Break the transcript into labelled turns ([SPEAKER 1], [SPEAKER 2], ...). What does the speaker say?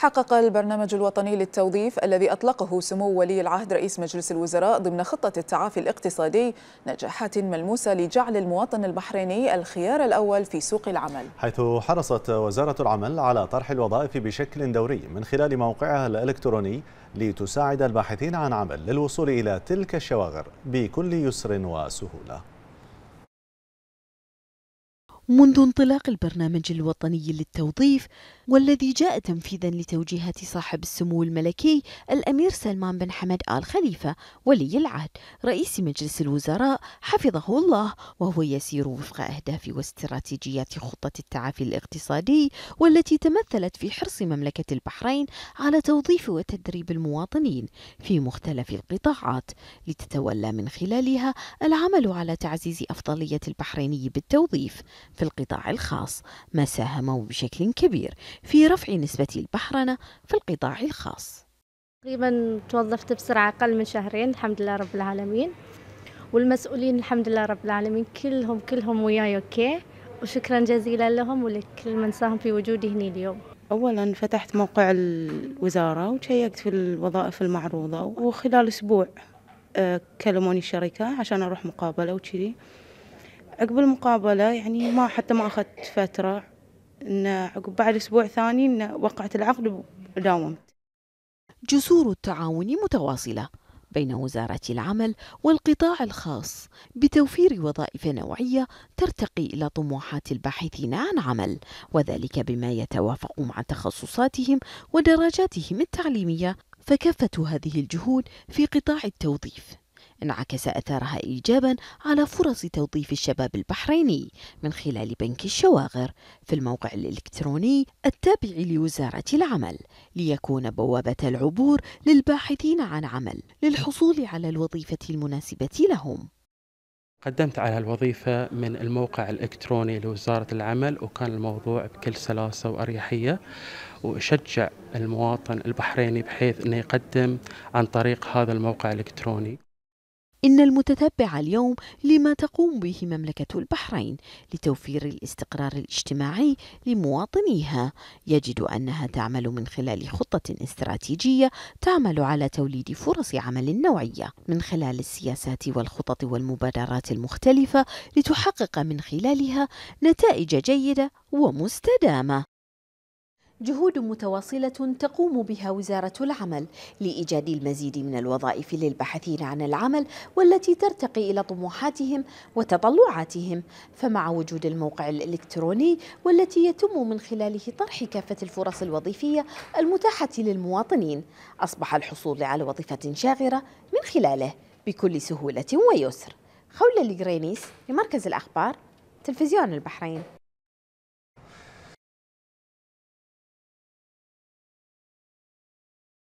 [SPEAKER 1] حقق البرنامج الوطني للتوظيف الذي أطلقه سمو ولي العهد رئيس مجلس الوزراء ضمن خطة التعافي الاقتصادي نجاحات ملموسة لجعل المواطن البحريني الخيار الأول في سوق العمل حيث حرصت وزارة العمل على طرح الوظائف بشكل دوري من خلال موقعها الإلكتروني لتساعد الباحثين عن عمل للوصول إلى تلك الشواغر بكل يسر وسهولة منذ انطلاق البرنامج الوطني للتوظيف والذي جاء تنفيذا لتوجيهات صاحب السمو الملكي الأمير سلمان بن حمد آل خليفة ولي العهد رئيس مجلس الوزراء حفظه الله وهو يسير وفق أهداف واستراتيجيات خطة التعافي الاقتصادي والتي تمثلت في حرص مملكة البحرين على توظيف وتدريب المواطنين في مختلف القطاعات لتتولى من خلالها العمل على تعزيز أفضلية البحريني بالتوظيف في القطاع الخاص ما ساهموا بشكل كبير في رفع نسبة البحرنة في القطاع الخاص تقريبا توظفت بسرعة أقل من شهرين الحمد لله رب العالمين والمسؤولين الحمد لله رب العالمين كلهم كلهم وياي أوكي وشكرا جزيلا لهم ولكل من ساهم في وجودي هنا اليوم أولا فتحت موقع الوزارة وشيكت في الوظائف المعروضة وخلال أسبوع آه، كلموني الشركة عشان أروح مقابلة وكذي عقب المقابلة يعني ما حتى ما أخذت فترة إن عقب بعد أسبوع ثاني إن وقعت العقد وداومت جسور التعاون متواصلة بين وزارة العمل والقطاع الخاص بتوفير وظائف نوعية ترتقي إلى طموحات الباحثين عن عمل وذلك بما يتوافق مع تخصصاتهم ودرجاتهم التعليمية فكافة هذه الجهود في قطاع التوظيف انعكس أثرها إيجابا على فرص توظيف الشباب البحريني من خلال بنك الشواغر في الموقع الإلكتروني التابع لوزارة العمل ليكون بوابة العبور للباحثين عن عمل للحصول على الوظيفة المناسبة لهم قدمت على الوظيفة من الموقع الإلكتروني لوزارة العمل وكان الموضوع بكل سلاسة وأريحية وأشجع المواطن البحريني بحيث أنه يقدم عن طريق هذا الموقع الإلكتروني إن المتتبع اليوم لما تقوم به مملكة البحرين لتوفير الاستقرار الاجتماعي لمواطنيها يجد أنها تعمل من خلال خطة استراتيجية تعمل على توليد فرص عمل نوعية من خلال السياسات والخطط والمبادرات المختلفة لتحقق من خلالها نتائج جيدة ومستدامة جهود متواصلة تقوم بها وزارة العمل لإيجاد المزيد من الوظائف للباحثين عن العمل والتي ترتقي إلى طموحاتهم وتطلعاتهم فمع وجود الموقع الإلكتروني والتي يتم من خلاله طرح كافة الفرص الوظيفية المتاحة للمواطنين أصبح الحصول على وظيفة شاغرة من خلاله بكل سهولة ويسر خولة الجرينيس لمركز الأخبار تلفزيون البحرين